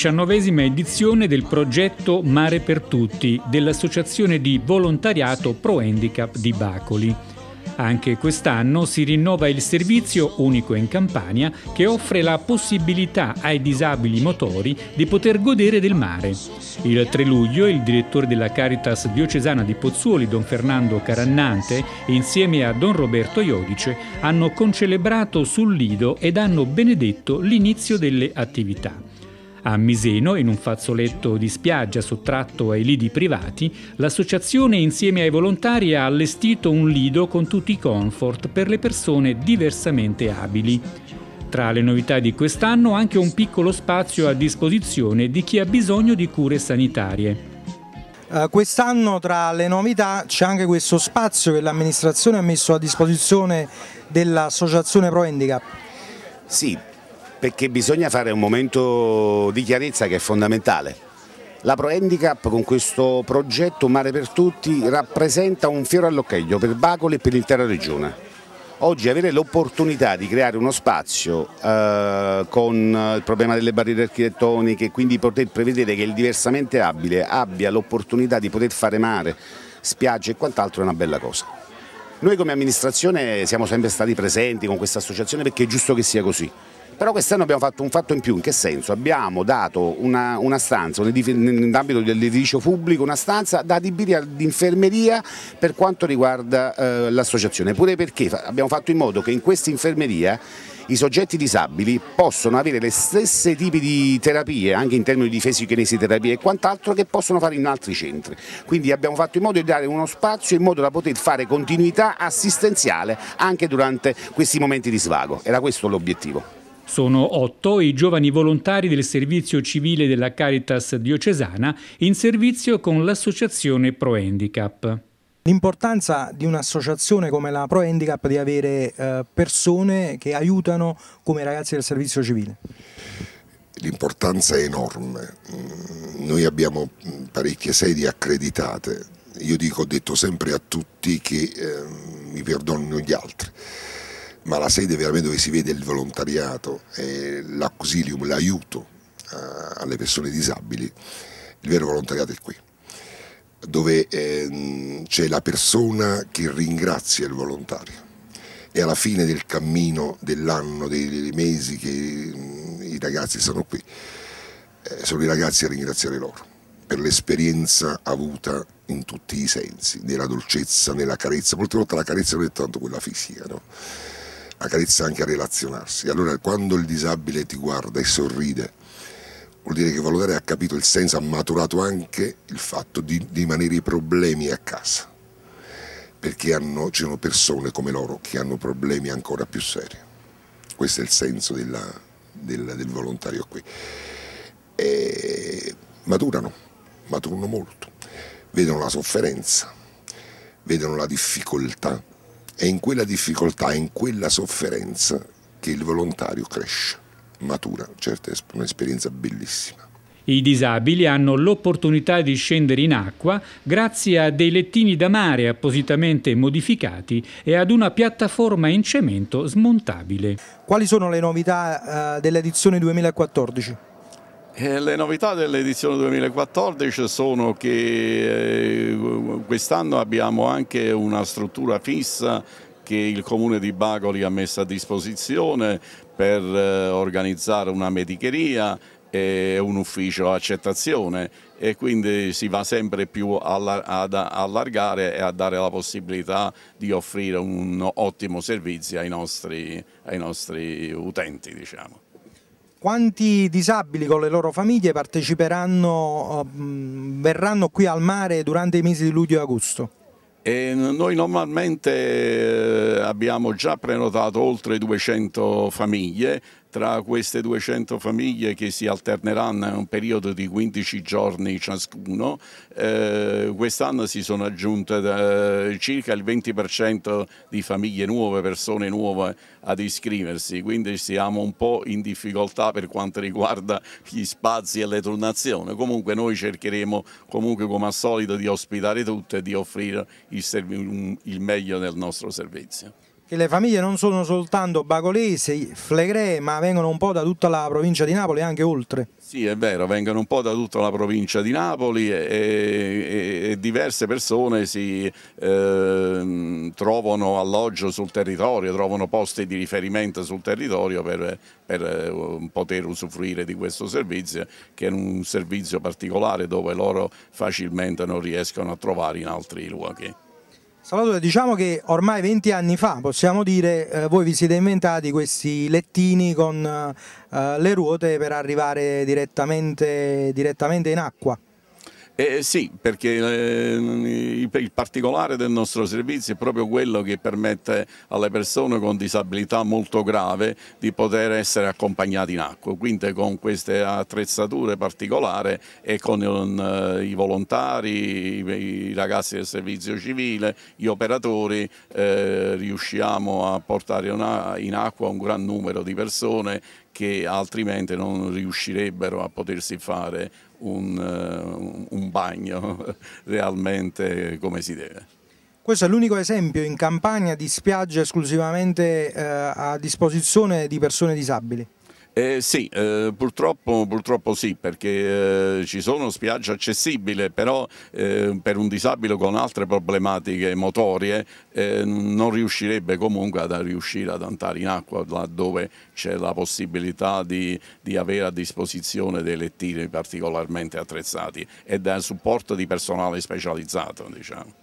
diciannovesima edizione del progetto Mare per Tutti dell'Associazione di Volontariato Pro Handicap di Bacoli. Anche quest'anno si rinnova il servizio unico in Campania che offre la possibilità ai disabili motori di poter godere del mare. Il 3 luglio il direttore della Caritas diocesana di Pozzuoli, don Fernando Carannante, insieme a don Roberto Iodice, hanno concelebrato sul Lido ed hanno benedetto l'inizio delle attività. A Miseno, in un fazzoletto di spiaggia sottratto ai lidi privati, l'associazione insieme ai volontari ha allestito un lido con tutti i comfort per le persone diversamente abili. Tra le novità di quest'anno anche un piccolo spazio a disposizione di chi ha bisogno di cure sanitarie. Uh, quest'anno tra le novità c'è anche questo spazio che l'amministrazione ha messo a disposizione dell'associazione Pro Handicap. Sì, perché bisogna fare un momento di chiarezza che è fondamentale. La Pro Handicap con questo progetto Mare per Tutti rappresenta un fiore all'occhiello per Bacoli e per l'intera regione. Oggi avere l'opportunità di creare uno spazio eh, con il problema delle barriere architettoniche, quindi poter prevedere che il diversamente abile abbia l'opportunità di poter fare mare, spiagge e quant'altro è una bella cosa. Noi come amministrazione siamo sempre stati presenti con questa associazione perché è giusto che sia così però quest'anno abbiamo fatto un fatto in più, in che senso? Abbiamo dato una, una stanza, nell'ambito dell'edificio pubblico, una stanza da adibire all'infermeria per quanto riguarda eh, l'associazione, pure perché abbiamo fatto in modo che in questa infermeria i soggetti disabili possono avere le stesse tipi di terapie, anche in termini di terapie e quant'altro, che possono fare in altri centri. Quindi abbiamo fatto in modo di dare uno spazio in modo da poter fare continuità assistenziale anche durante questi momenti di svago. Era questo l'obiettivo. Sono otto i giovani volontari del servizio civile della Caritas diocesana in servizio con l'associazione Pro Handicap. L'importanza di un'associazione come la Pro Handicap di avere eh, persone che aiutano come ragazzi del servizio civile? L'importanza è enorme, mm, noi abbiamo mm, parecchie sedi accreditate, io dico, ho detto sempre a tutti che eh, mi perdonino gli altri, ma la sede veramente dove si vede il volontariato, l'ausilium, l'aiuto eh, alle persone disabili, il vero volontariato è qui, dove ehm, c'è la persona che ringrazia il volontario e alla fine del cammino dell'anno, dei mesi che mm, i ragazzi sono qui, eh, sono i ragazzi a ringraziare loro per l'esperienza avuta in tutti i sensi, nella dolcezza, nella carezza, molte volte la carezza non è tanto quella fisica, no? accarezza anche a relazionarsi. Allora quando il disabile ti guarda e sorride, vuol dire che Valodare ha capito il senso, ha maturato anche il fatto di rimanere i problemi a casa, perché hanno, ci sono persone come loro che hanno problemi ancora più seri. Questo è il senso della, del, del, volontario qui. E maturano, maturano molto, vedono la sofferenza, vedono la difficoltà è in quella difficoltà, in quella sofferenza che il volontario cresce, matura, certo è un'esperienza bellissima. I disabili hanno l'opportunità di scendere in acqua grazie a dei lettini da mare appositamente modificati e ad una piattaforma in cemento smontabile. Quali sono le novità eh, dell'edizione 2014? Eh, le novità dell'edizione 2014 sono che eh, quest'anno abbiamo anche una struttura fissa che il comune di Bagoli ha messo a disposizione per eh, organizzare una medicheria e un ufficio accettazione e quindi si va sempre più ad allargare e a dare la possibilità di offrire un ottimo servizio ai nostri, ai nostri utenti. Diciamo. Quanti disabili con le loro famiglie parteciperanno, eh, verranno qui al mare durante i mesi di luglio e agosto? E noi normalmente eh, abbiamo già prenotato oltre 200 famiglie, tra queste 200 famiglie che si alterneranno in un periodo di 15 giorni ciascuno, eh, quest'anno si sono aggiunte eh, circa il 20% di famiglie nuove, persone nuove ad iscriversi, quindi siamo un po' in difficoltà per quanto riguarda gli spazi e le turnazioni, comunque noi cercheremo comunque come al solito di ospitare tutte e di offrire il, il meglio del nostro servizio che le famiglie non sono soltanto bagolesi, flegre, ma vengono un po' da tutta la provincia di Napoli e anche oltre. Sì, è vero, vengono un po' da tutta la provincia di Napoli e, e, e diverse persone si eh, trovano alloggio sul territorio, trovano posti di riferimento sul territorio per, per eh, poter usufruire di questo servizio, che è un servizio particolare dove loro facilmente non riescono a trovare in altri luoghi. Salvatore, diciamo che ormai 20 anni fa, possiamo dire, eh, voi vi siete inventati questi lettini con eh, le ruote per arrivare direttamente, direttamente in acqua. Eh, eh, sì, perché eh, il particolare del nostro servizio è proprio quello che permette alle persone con disabilità molto grave di poter essere accompagnate in acqua, quindi con queste attrezzature particolari e con eh, i volontari, i, i, ragazzi del servizio civile, gli operatori, eh, riusciamo a portare una, in acqua un gran numero di persone che altrimenti non riuscirebbero a potersi fare un, eh, un bagno realmente come si deve. Questo è l'unico esempio in campagna di spiagge esclusivamente eh, a disposizione di persone disabili. Eh, sì, eh, purtroppo, purtroppo, sì, perché eh, ci sono spiagge accessibili, però eh, per un disabile con altre problematiche motorie eh, non riuscirebbe comunque ad riuscire ad andare in acqua laddove c'è la possibilità di, di, avere a disposizione dei lettini particolarmente attrezzati e da supporto di personale specializzato. Diciamo.